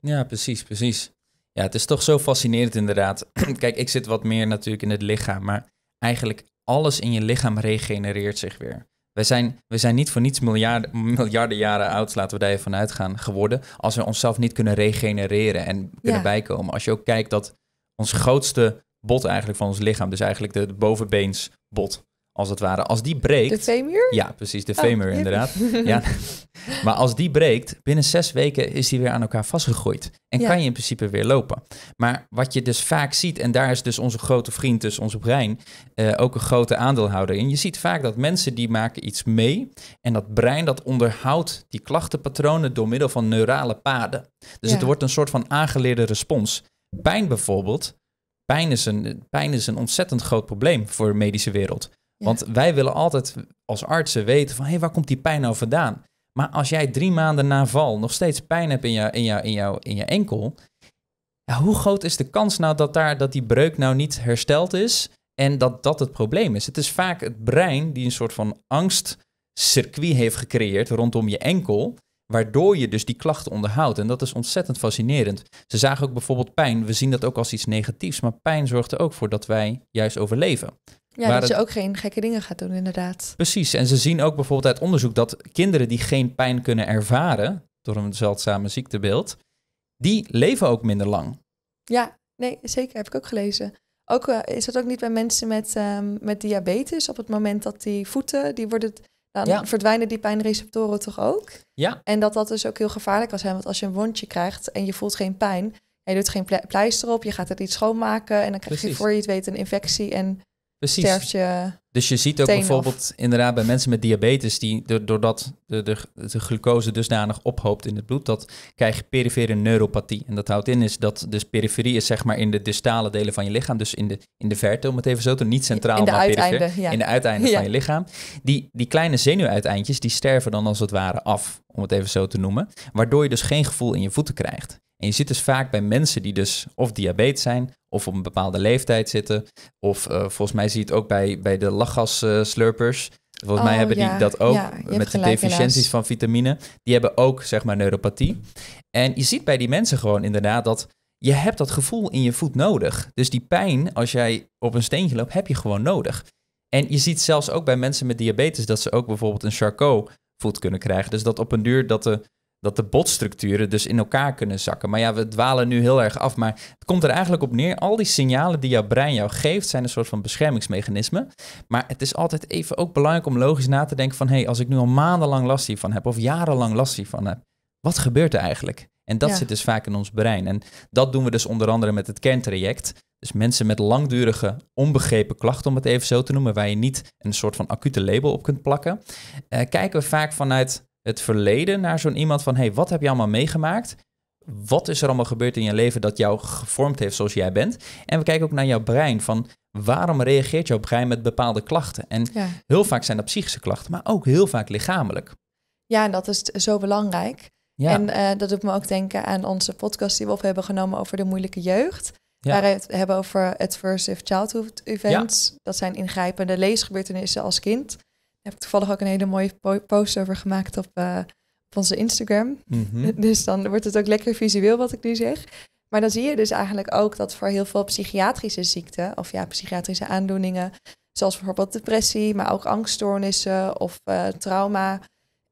S1: Ja, precies, precies. Ja, het is toch zo fascinerend inderdaad. Kijk, ik zit wat meer natuurlijk in het lichaam, maar eigenlijk alles in je lichaam regenereert zich weer. We zijn, we zijn niet voor niets miljarden miljarden jaren oud, laten we daar even vanuit gaan, geworden. Als we onszelf niet kunnen regenereren en kunnen bijkomen. Als je ook kijkt dat ons grootste bot eigenlijk van ons lichaam, dus eigenlijk de bovenbeensbot, als het ware. Als die breekt. De femur? Ja, precies, de oh, femur inderdaad. Ja. maar als die breekt, binnen zes weken is die weer aan elkaar vastgegroeid. En kan je in principe weer lopen. Maar wat je dus vaak ziet, en daar is dus onze grote vriend, dus onze brein, eh, ook een grote aandeelhouder in. Je ziet vaak dat mensen die maken iets mee. En dat brein dat onderhoudt die klachtenpatronen door middel van neurale paden. Dus het wordt een soort van aangeleerde respons. Pijn bijvoorbeeld, pijn is, een, pijn is een ontzettend groot probleem voor de medische wereld. Want wij willen altijd als artsen weten van, hé, hey, waar komt die pijn nou vandaan? Maar als jij drie maanden na val nog steeds pijn hebt in je, in jou, in jou, in je enkel, ja, hoe groot is de kans nou dat, daar, dat die breuk nou niet hersteld is en dat dat het probleem is? Het is vaak het brein die een soort van angstcircuit heeft gecreëerd rondom je enkel, waardoor je dus die klachten onderhoudt. En dat is ontzettend fascinerend. Ze zagen ook bijvoorbeeld pijn, we zien dat ook als iets negatiefs, maar pijn zorgt er ook voor dat wij juist overleven. Ja, dat het... je
S2: ook geen gekke dingen gaat doen, inderdaad.
S1: Precies. En ze zien ook bijvoorbeeld uit onderzoek dat kinderen die geen pijn kunnen ervaren door een zeldzame ziektebeeld, die leven ook minder lang.
S2: Ja, nee, zeker. Heb ik ook gelezen. Ook eh, is dat ook niet bij mensen met, ehm, met diabetes. Op het moment dat die voeten, die worden, dan verdwijnen die pijnreceptoren toch ook? Ja. En dat dat dus ook heel gevaarlijk kan zijn. Want als je een wondje krijgt en je voelt geen pijn, en je doet geen pleister op, je gaat het niet schoonmaken en dan krijg je voor je het weet een infectie en Precies. Dus je ziet ook bijvoorbeeld
S1: inderdaad bij mensen met diabetes, die doordat de, de, de, glucose dusdanig ophoopt in het bloed, dat krijg je perifere neuropathie. En dat houdt in is dat dus periferie is zeg maar in de distale delen van je lichaam, dus in de, in de verte, om het even zo te niet centraal, in de maar uiteinden, in de uiteinden van je lichaam. Die, die kleine zenuwuiteindjes, die sterven dan als het ware af, om het even zo te noemen, waardoor je dus geen gevoel in je voeten krijgt. En je ziet dus vaak bij mensen die dus of diabetes zijn of op een bepaalde leeftijd zitten. Of eh, volgens mij zie je het ook bij, bij de lachgasslurpers. Volgens mij oh, hebben die dat ook met de deficienties van vitamine. Die hebben ook, zeg maar, neuropathie. En je ziet bij die mensen gewoon inderdaad dat je hebt dat gevoel in je voet nodig. Dus die pijn, als jij op een steentje loopt, heb je gewoon nodig. En je ziet zelfs ook bij mensen met diabetes dat ze ook bijvoorbeeld een charcot voet kunnen krijgen. Dus dat op een duur dat de dat de botstructuren dus in elkaar kunnen zakken. Maar ja, we dwalen nu heel erg af. Maar het komt er eigenlijk op neer. Al die signalen die jouw brein jou geeft, zijn een soort van beschermingsmechanisme. Maar het is altijd even ook belangrijk om logisch na te denken van... hé, hey, als ik nu al maandenlang last hiervan heb of jarenlang last hiervan heb... wat gebeurt er eigenlijk? En dat zit dus vaak in ons brein. En dat doen we dus onder andere met het kerntraject. Dus mensen met langdurige, onbegrepen klachten, om het even zo te noemen, waar je niet een soort van acute label op kunt plakken, eh, kijken we vaak vanuit het verleden naar zo'n iemand van... hey, wat heb je allemaal meegemaakt? Wat is er allemaal gebeurd in je leven dat jou gevormd heeft zoals jij bent? En we kijken ook naar jouw brein van... waarom reageert jouw brein met bepaalde klachten? En heel vaak zijn dat psychische klachten, maar ook heel vaak lichamelijk.
S2: Ja, en dat is zo belangrijk. Ja. En eh, dat doet me ook denken aan onze podcast die we op hebben genomen over de moeilijke jeugd. Waar we het hebben over adversive childhood events. Dat zijn ingrijpende leesgebeurtenissen als kind heb toevallig ook een hele mooie post over gemaakt op, eh, op onze Instagram. Mhm. Dus dan wordt het ook lekker visueel wat ik nu zeg. Maar dan zie je dus eigenlijk ook dat voor heel veel psychiatrische ziekten, of ja, psychiatrische aandoeningen, zoals bijvoorbeeld depressie, maar ook angststoornissen of eh, trauma,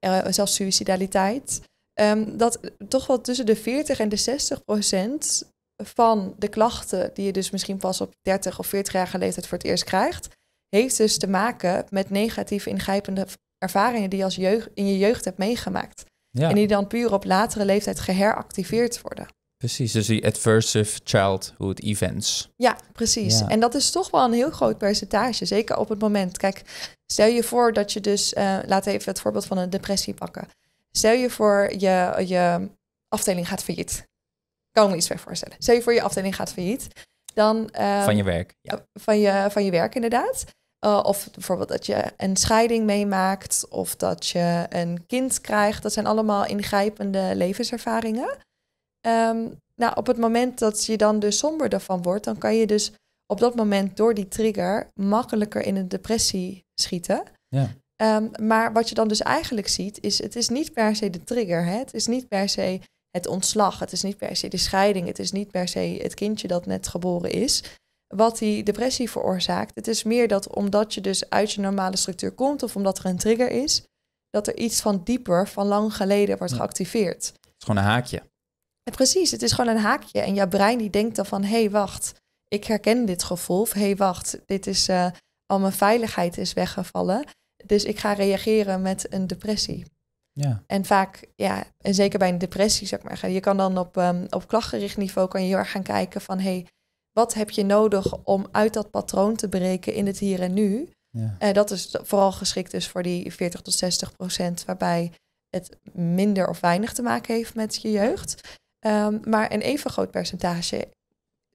S2: uh, zelfs suicidaliteit, ehm, dat toch wel tussen de 40 en de 60 procent van de klachten die je dus misschien pas op 30 of 40 jaar leeftijd voor het eerst krijgt, heeft dus te maken met negatieve ingrijpende ervaringen die je als jeugd, in je jeugd hebt meegemaakt. En die dan puur op latere leeftijd geheractiveerd worden.
S1: Precies, dus die adversive childhood events.
S2: Ja, precies. En dat is toch wel een heel groot percentage, zeker op het moment. Kijk, stel je voor dat je dus, uh, eh, laten even het voorbeeld van een depressie pakken. Stel je voor je, je afdeling gaat failliet. Kan me iets bij voorstellen. Stel je voor je afdeling gaat failliet. Dan, ehm, van je werk. Ja. Van, je, van je werk inderdaad. Eh, of bijvoorbeeld dat je een scheiding meemaakt of dat je een kind krijgt. Dat zijn allemaal ingrijpende levenservaringen. Ehm, nou, op het moment dat je dan dus somber daarvan wordt, dan kan je dus op dat moment door die trigger makkelijker in een depressie schieten. Ja. Ehm, maar wat je dan dus eigenlijk ziet, is het is niet per se de trigger. Hè? Het is niet per se het ontslag. Het is niet per se de scheiding. Het is niet per se het kindje dat net geboren is wat die depressie veroorzaakt. Het is meer dat omdat je dus uit je normale structuur komt of omdat er een trigger is, dat er iets van dieper, van lang geleden wordt geactiveerd.
S1: Het is gewoon een haakje.
S2: precies, het is gewoon een haakje. En jouw brein die denkt dan van, hé hey, wacht, ik herken dit gevoel. Of hé hey, wacht, dit is, eh, al mijn veiligheid is weggevallen. Dus ik ga reageren met een depressie. Ja. En vaak, ja, en zeker bij een depressie, zeg maar, je kan dan op, um, op klachtgericht niveau kan je heel erg gaan kijken van, hé, hey, wat heb je nodig om uit dat patroon te breken in het hier en nu? Ja. Eh, dat is vooral geschikt dus voor die 40 tot 60 procent, waarbij het minder of weinig te maken heeft met je jeugd. Ehm, maar een even groot percentage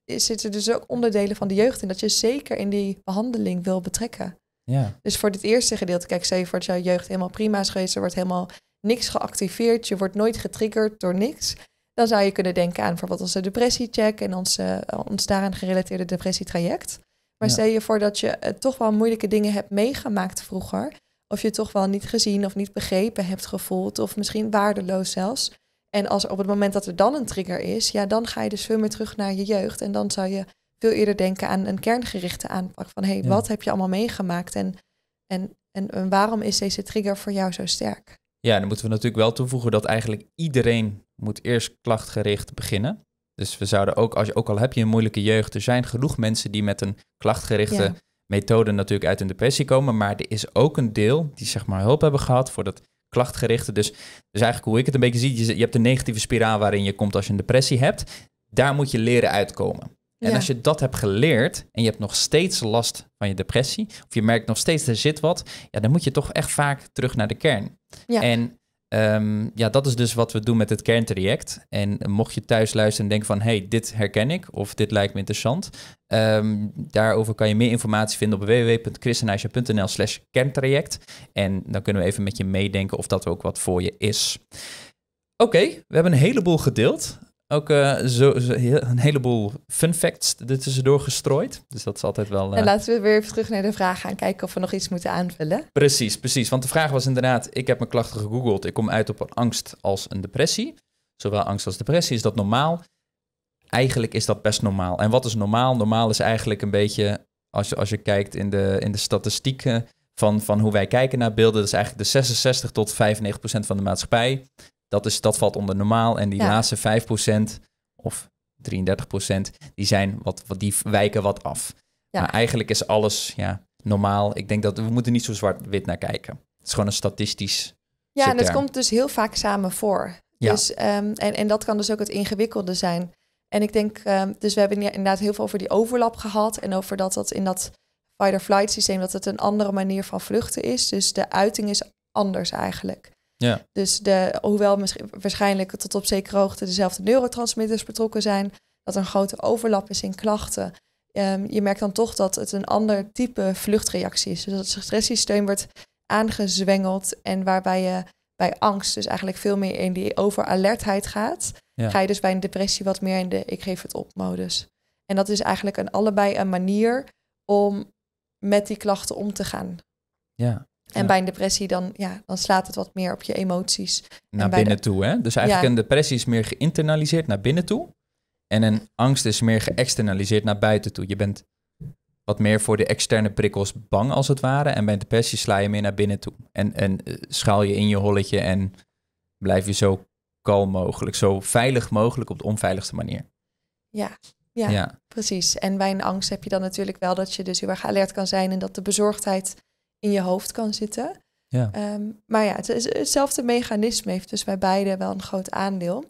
S2: zitten dus ook onderdelen van de jeugd in dat je zeker in die behandeling wil betrekken. Ja. Dus voor dit eerste gedeelte, kijk, zeker voor dat jouw jeugd helemaal prima is geweest, er wordt helemaal niks geactiveerd, je wordt nooit getriggerd door niks. Dan zou je kunnen denken aan bijvoorbeeld onze depressiecheck en ons, eh, ons daaraan gerelateerde depressietraject. Maar stel je voor dat je eh, toch wel moeilijke dingen hebt meegemaakt vroeger. Of je toch wel niet gezien of niet begrepen hebt gevoeld. Of misschien waardeloos zelfs. En als op het moment dat er dan een trigger is, ja, dan ga je dus veel meer terug naar je jeugd. En dan zou je veel eerder denken aan een kerngerichte aanpak. Van hé, hey, wat heb je allemaal meegemaakt? en, en, en waarom is deze trigger voor jou zo sterk?
S1: Ja, dan moeten we natuurlijk wel toevoegen dat eigenlijk iedereen moet eerst klachtgericht beginnen. Dus we zouden ook, als, je, ook al heb je een moeilijke jeugd, er zijn genoeg mensen die met een klachtgerichte methode natuurlijk uit een depressie komen. Maar er is ook een deel die zeg maar hulp hebben gehad voor dat klachtgerichte. Dus, dus eigenlijk hoe ik het een beetje zie, je, je hebt een negatieve spiraal waarin je komt als je een depressie hebt. Daar moet je leren uitkomen. En als je dat hebt geleerd en je hebt nog steeds last van je depressie, of je merkt nog steeds er zit wat, ja, dan moet je toch echt vaak terug naar de kern. Ja. En Um, ja, dat is dus wat we doen met het kerntraject. En mocht je thuis luisteren en denken van... hey, dit herken ik of dit lijkt me interessant... Um, daarover kan je meer informatie vinden op www.christenijsja.nl slash kerntraject. En dan kunnen we even met je meedenken of dat ook wat voor je is. Oké, we hebben een heleboel gedeeld. Ook uh, zo, een heleboel fun facts er tussendoor gestrooid. Dus dat is altijd wel... En eh,
S2: laten we weer even terug naar de vraag gaan. Kijken of we nog iets moeten aanvullen.
S1: Precies, precies. Want de vraag was inderdaad... Ik heb mijn klachten gegoogeld. Ik kom uit op een angst als een depressie. Zowel angst als depressie. Is dat normaal? Eigenlijk is dat best normaal. En wat is normaal? Normaal is eigenlijk een beetje... Als je, als je kijkt in de, in de statistieken van, van hoe wij kijken naar beelden... Dat is eigenlijk de 66 tot 95 procent van de maatschappij dat, is, dat valt onder normaal. En die laatste 5% of 33%, die, zijn wat, wat, die wijken wat af. Maar eigenlijk is alles ja, normaal. Ik denk dat we moeten niet zo zwart-wit naar kijken. Het is gewoon een statistisch. Ja, en dat komt
S2: dus heel vaak samen voor. Ja. Dus, ehm, en, en dat kan dus ook het ingewikkelde zijn. En ik denk, ehm, dus we hebben inderdaad heel veel over die overlap gehad. En over dat dat in dat fight-or-flight systeem, dat het een andere manier van vluchten is. Dus de uiting is anders eigenlijk. Ja. Dus de, hoewel waarschijnlijk tot op zekere hoogte dezelfde neurotransmitters betrokken zijn, dat er een grote overlap is in klachten. Ehm, je merkt dan toch dat het een ander type vluchtreactie is. Dus dat het stresssysteem wordt aangezwengeld en waarbij je bij angst dus eigenlijk veel meer in die overalertheid gaat, ga je dus bij een depressie wat meer in de ik geef het op modus. En dat is eigenlijk een, allebei een manier om met die klachten om te gaan. Ja, en bij een depressie dan, ja, dan slaat het wat meer op je emoties. Naar binnen toe, hè? Dus eigenlijk ja. een
S1: depressie is meer geïnternaliseerd naar binnen toe. En een angst is meer geëxternaliseerd naar buiten toe. Je bent wat meer voor de externe prikkels bang als het ware. En bij een depressie sla je meer naar binnen toe. En, en eh, schaal je in je holletje en blijf je zo kalm mogelijk. Zo veilig mogelijk op de onveiligste manier.
S2: Ja, ja, ja, precies. En bij een angst heb je dan natuurlijk wel dat je dus heel erg alert kan zijn en dat de bezorgdheid in je hoofd kan zitten. Ja. Ehm, maar ja, het is hetzelfde mechanisme heeft dus bij beide wel een groot aandeel.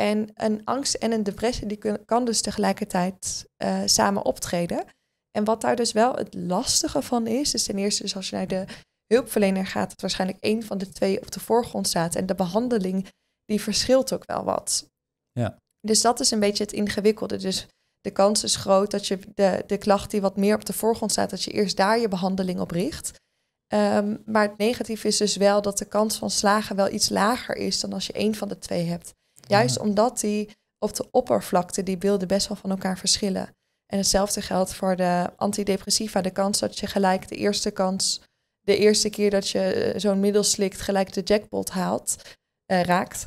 S2: En een angst en een depressie die kan dus tegelijkertijd eh, samen optreden. En wat daar dus wel het lastige van is, is ten eerste dus als je naar de hulpverlener gaat, dat waarschijnlijk één van de twee op de voorgrond staat. En de behandeling die verschilt ook wel wat. Ja. Dus dat is een beetje het ingewikkelde. Dus de kans is groot dat je de, de klacht die wat meer op de voorgrond staat, dat je eerst daar je behandeling op richt. Ehm, maar het negatief is dus wel dat de kans van slagen wel iets lager is dan als je één van de twee hebt. Juist omdat die op de oppervlakte die beelden best wel van elkaar verschillen. En hetzelfde geldt voor de antidepressiva. De kans dat je gelijk de eerste kans, de eerste keer dat je eh, zo'n middel slikt, gelijk de jackpot haalt, eh, raakt.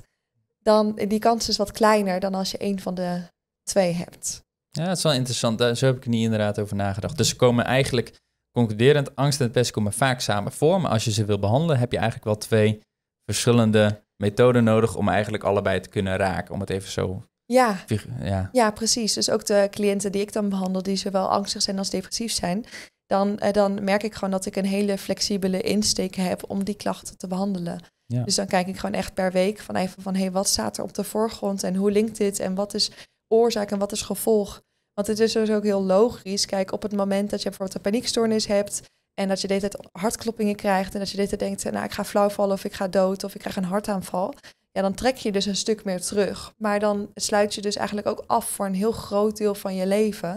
S2: Dan die kans is wat kleiner dan als je één van de twee hebt.
S1: Ja, het is wel interessant. Daar, zo heb ik er niet inderdaad over nagedacht. Dus ze komen eigenlijk Concluderend, angst en depressie komen vaak samen voor, maar als je ze wil behandelen, heb je eigenlijk wel twee verschillende methoden nodig om eigenlijk allebei te kunnen raken, om het even zo ja. ja.
S2: ja, precies. Dus ook de cliënten die ik dan behandel, die zowel angstig zijn als depressief zijn, dan, eh, dan merk ik gewoon dat ik een hele flexibele insteek heb om die klachten te behandelen. Ja. Dus dan kijk ik gewoon echt per week van even van hé, hey, wat staat er op de voorgrond en hoe linkt dit en wat is oorzaak en wat is gevolg. Want het is dus ook heel logisch. Kijk, op het moment dat je bijvoorbeeld een paniekstoornis hebt. En dat je de hele tijd hartkloppingen krijgt. En dat je de hele tijd denkt, nou ik ga flauwvallen of ik ga dood of ik krijg een hartaanval. Ja, dan trek je dus een stuk meer terug. Maar dan sluit je dus eigenlijk ook af voor een heel groot deel van je leven.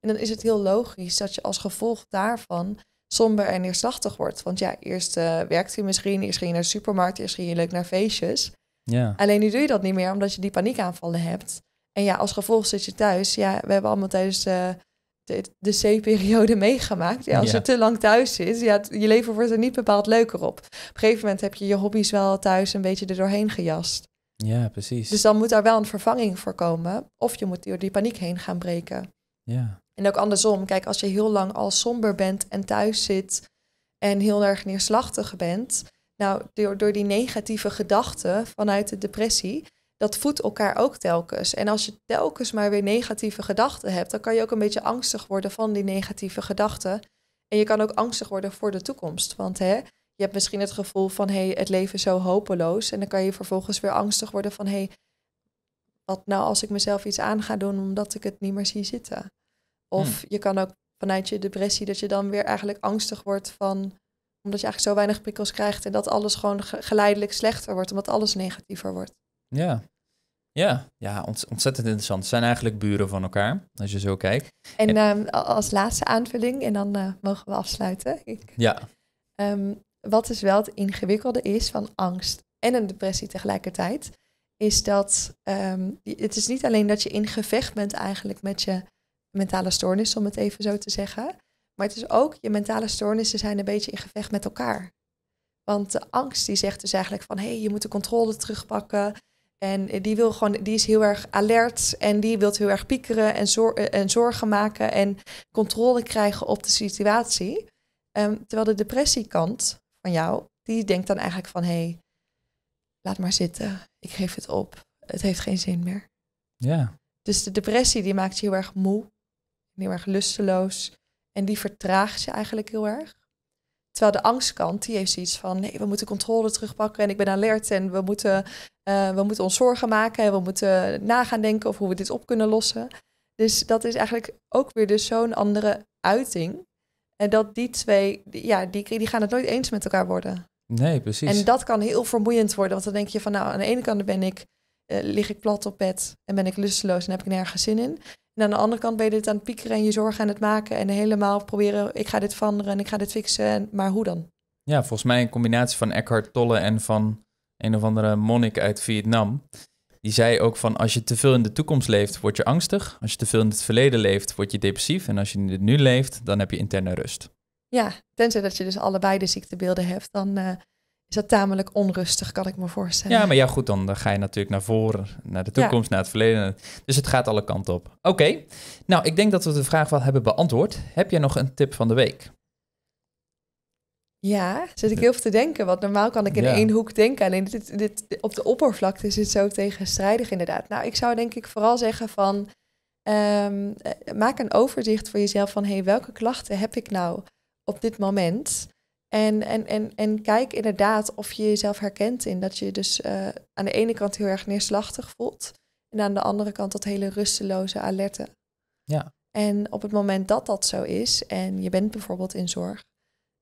S2: En dan is het heel logisch dat je als gevolg daarvan somber en neerslachtig wordt. Want ja, eerst uh, eh, werkte je misschien, eerst ging je naar de supermarkt, eerst ging je leuk naar feestjes. Ja. Alleen nu doe je dat niet meer omdat je die paniekaanvallen hebt. En ja, als gevolg zit je thuis. Ja, we hebben allemaal tijdens de, de, de C-periode meegemaakt. Ja, als je te lang thuis zit, ja, je leven wordt er niet bepaald leuker op. Op een gegeven moment heb je je hobby's wel thuis een beetje er doorheen gejast.
S1: Ja, precies. Dus
S2: dan moet daar wel een vervanging voor komen. Of je moet door die paniek heen gaan breken. Ja. En ook andersom. Kijk, als je heel lang al somber bent en thuis zit en heel erg neerslachtig bent. Nou, door, door die negatieve gedachten vanuit de depressie dat voedt elkaar ook telkens. En als je telkens maar weer negatieve gedachten hebt, dan kan je ook een beetje angstig worden van die negatieve gedachten. En je kan ook angstig worden voor de toekomst. Want hè, je hebt misschien het gevoel van hé, hey, het leven is zo hopeloos. En dan kan je vervolgens weer angstig worden van hé, hey, wat nou als ik mezelf iets aan ga doen omdat ik het niet meer zie zitten? Of hmm. je kan ook vanuit je depressie dat je dan weer eigenlijk angstig wordt van omdat je eigenlijk zo weinig prikkels krijgt en dat alles gewoon geleidelijk slechter wordt, omdat alles negatiever wordt.
S1: Ja, ja, ja ontzettend interessant. Het zijn eigenlijk buren van elkaar, als je zo kijkt. En,
S2: ehm, als laatste aanvulling, en dan eh, mogen we afsluiten. ja. Ehm, wat dus wel het ingewikkelde is van angst en een depressie tegelijkertijd, is dat ehm, het is niet alleen dat je in gevecht bent eigenlijk met je mentale stoornis, om het even zo te zeggen. Maar het is ook, je mentale stoornissen zijn een beetje in gevecht met elkaar. Want de angst die zegt dus eigenlijk van, hé, hey, je moet de controle terugpakken. En eh, die, wil gewoon, die is heel erg alert en die wil heel erg piekeren en, zor eh, en zorgen maken en controle krijgen op de situatie. Ehm, terwijl de depressiekant van jou, die denkt dan eigenlijk van hé, hey, laat maar zitten, ik geef het op, het heeft geen zin meer. Ja. Dus de depressie die maakt je heel erg moe, heel erg lusteloos en die vertraagt je eigenlijk heel erg. Terwijl de angstkant, die heeft zoiets van, nee, we moeten controle terugpakken en ik ben alert en we moeten eh, we moeten ons zorgen maken en we moeten nagaan denken over hoe we dit op kunnen lossen. Dus dat is eigenlijk ook weer dus zo'n andere uiting. En dat die twee, ja, die, die gaan het nooit eens met elkaar worden.
S1: Nee, precies. En dat
S2: kan heel vermoeiend worden. Want dan denk je van, nou, aan de ene kant ben ik, eh, lig ik plat op bed en ben ik lusteloos en heb ik nergens zin in. En aan de andere kant ben je dit aan het piekeren en je zorgen aan het maken. En helemaal proberen, ik ga dit veranderen en ik ga dit fixen. maar hoe dan?
S1: Ja, volgens mij een combinatie van Eckhart Tolle en van een of andere monnik uit Vietnam. Die zei ook van als je te veel in de toekomst leeft, word je angstig. Als je te veel in het verleden leeft, word je depressief. En als je in het nu leeft, dan heb je interne rust.
S2: Ja, tenzij dat je dus allebei de ziektebeelden hebt, dan eh, is dat tamelijk onrustig, kan ik me voorstellen. Ja, maar ja,
S1: goed, dan, ga je natuurlijk naar voren, naar de toekomst, naar het verleden. Dus het gaat alle kanten op. Oké, nou, ik denk dat we de vraag wel hebben beantwoord. Heb jij nog een tip van de week?
S2: Ja, zit ik heel veel te denken. Want normaal kan ik in één hoek denken. Alleen dit, dit, op de oppervlakte is het zo tegenstrijdig inderdaad. Nou, ik zou denk ik vooral zeggen van... Ehm, eh, maak een overzicht voor jezelf van... hey, welke klachten heb ik nou op dit moment? En, en, en, en kijk inderdaad of je jezelf herkent in dat je dus eh, aan de ene kant heel erg neerslachtig voelt. En aan de andere kant dat hele rusteloze alerte. Ja. En op het moment dat dat zo is en je bent bijvoorbeeld in zorg,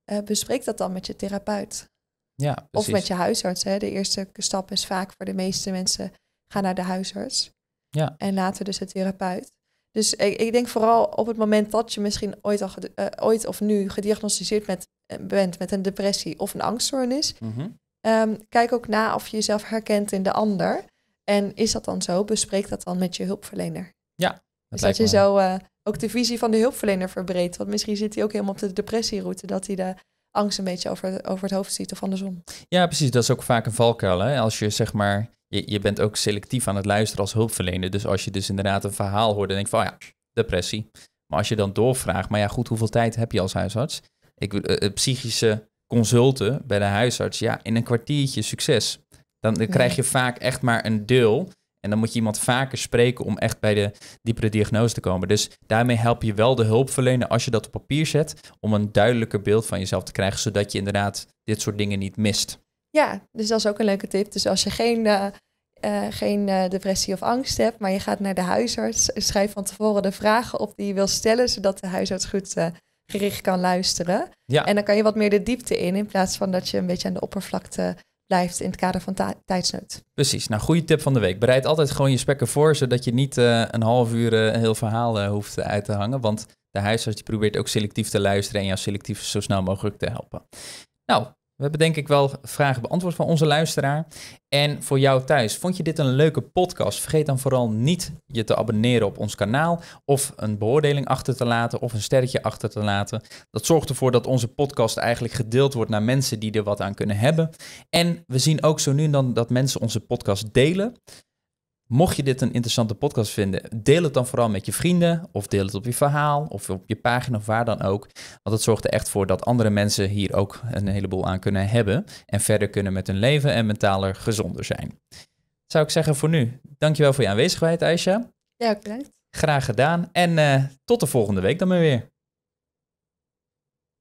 S2: eh, bespreek dat dan met je therapeut. Ja, Of met je huisarts. Hè. De eerste stap is vaak voor de meeste mensen, ga naar de huisarts. Ja. En later dus de therapeut. Dus ik, ik denk vooral op het moment dat je misschien ooit, al, eh, ooit of nu gediagnosticeerd met, eh, bent met een depressie of een angststoornis, mhm. ehm, kijk ook na of je jezelf herkent in de ander. En is dat dan zo? Bespreek dat dan met je hulpverlener.
S1: Ja, dus dat je
S2: zo eh, ook de visie van de hulpverlener verbreedt. Want misschien zit hij ook helemaal op de depressieroute, dat hij de angst een beetje over, over het hoofd ziet of andersom.
S1: Ja, precies. Dat is ook vaak een valkuil. Hè? Als je zeg maar, je, je bent ook selectief aan het luisteren als hulpverlener. Dus als je dus inderdaad een verhaal hoort, dan denk van oh ja, depressie. Maar als je dan doorvraagt, maar ja goed, hoeveel tijd heb je als huisarts? Ik, uh, psychische consulten bij de huisarts, ja, in een kwartiertje succes. Dan, dan krijg je vaak echt maar een deel en dan moet je iemand vaker spreken om echt bij de diepere diagnose te komen. Dus daarmee help je wel de hulpverlener als je dat op papier zet, om een duidelijker beeld van jezelf te krijgen, zodat je inderdaad dit soort dingen niet mist.
S2: Ja, dus dat is ook een leuke tip. Dus als je geen, eh, eh, geen eh, depressie of angst hebt, maar je gaat naar de huisarts, schrijf van tevoren de vragen op die je wil stellen, zodat de huisarts goed gericht kan luisteren. Ja. En dan kan je wat meer de diepte in, in plaats van dat je een beetje aan de oppervlakte blijft in het kader van tijdsnood.
S1: Precies, nou goede tip van de week. Bereid altijd gewoon je spekken voor, zodat je niet eh, een half uur eh, een heel verhaal eh, hoeft uit te hangen. Want de huisarts die probeert ook selectief te luisteren en jou selectief zo snel mogelijk te helpen. Nou, we hebben denk ik wel vragen beantwoord van onze luisteraar. En voor jou thuis, vond je dit een leuke podcast? Vergeet dan vooral niet je te abonneren op ons kanaal of een beoordeling achter te laten of een sterretje achter te laten. Dat zorgt ervoor dat onze podcast eigenlijk gedeeld wordt naar mensen die er wat aan kunnen hebben. En we zien ook zo nu en dan dat mensen onze podcast delen. Mocht je dit een interessante podcast vinden, deel het dan vooral met je vrienden of deel het op je verhaal of op je pagina of waar dan ook. Want dat zorgt er echt voor dat andere mensen hier ook een heleboel aan kunnen hebben en verder kunnen met hun leven en mentaler gezonder zijn. zou ik zeggen voor nu. Dankjewel voor je aanwezigheid, Aisha. Ja, bedankt. Graag gedaan en eh, tot de volgende week dan maar weer.